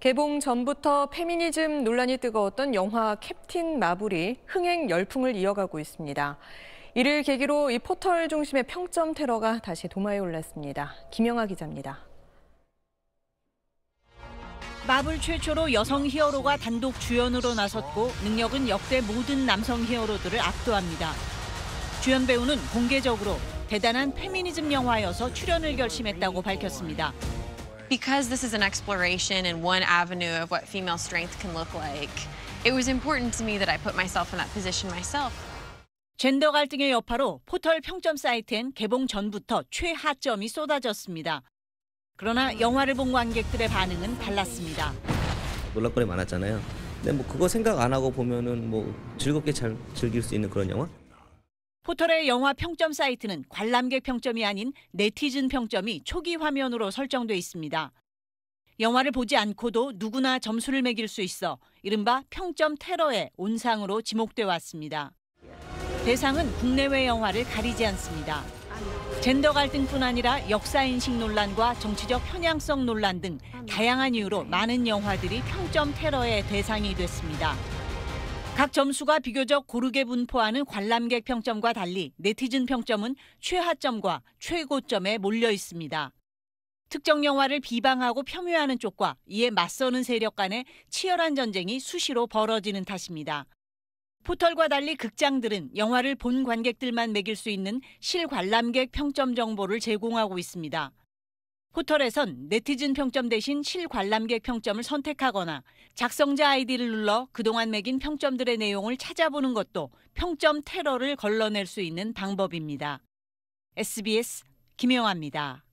개봉 전부터 페미니즘 논란이 뜨거웠던 영화 캡틴 마블이 흥행 열풍을 이어가고 있습니다. 이를 계기로 이 포털 중심의 평점 테러가 다시 도마에 올랐습니다. 김영아 기자입니다. 마블 최초로 여성 히어로가 단독 주연으로 나섰고 능력은 역대 모든 남성 히어로들을 압도합니다. 주연 배우는 공개적으로 대단한 페미니즘 영화여서 출연을 결심했다고 밝혔습니다. because this is an exploration and one avenue of what female strength can look like, it was important to me that I put myself in that position myself. 젠더 갈등의 여파로 포털 평점 사이트엔 개봉 전부터 최하점이 쏟아졌습니다. 그러나 영화를 본 관객들의 반응은 달랐습니다. 놀랄거리 많았잖아요. 근데 뭐 그거 생각 안 하고 보면은 뭐 즐겁게 잘 즐길 수 있는 그런 영화? 포털의 영화 평점 사이트는 관람객 평점이 아닌 네티즌 평점이 초기 화면으로 설정돼 있습니다. 영화를 보지 않고도 누구나 점수를 매길 수 있어 이른바 평점 테러의 온상으로 지목돼 왔습니다. 대상은 국내외 영화를 가리지 않습니다. 젠더 갈등뿐 아니라 역사인식 논란과 정치적 편향성 논란 등 다양한 이유로 많은 영화들이 평점 테러의 대상이 됐습니다. 각 점수가 비교적 고르게 분포하는 관람객 평점과 달리 네티즌 평점은 최하점과 최고점에 몰려 있습니다. 특정 영화를 비방하고 폄훼하는 쪽과 이에 맞서는 세력 간의 치열한 전쟁이 수시로 벌어지는 탓입니다. 포털과 달리 극장들은 영화를 본 관객들만 매길 수 있는 실관람객 평점 정보를 제공하고 있습니다. 포털에선 네티즌 평점 대신 실관람객 평점을 선택하거나 작성자 아이디를 눌러 그동안 매긴 평점들의 내용을 찾아보는 것도 평점 테러를 걸러낼 수 있는 방법입니다. SBS 김영아입니다.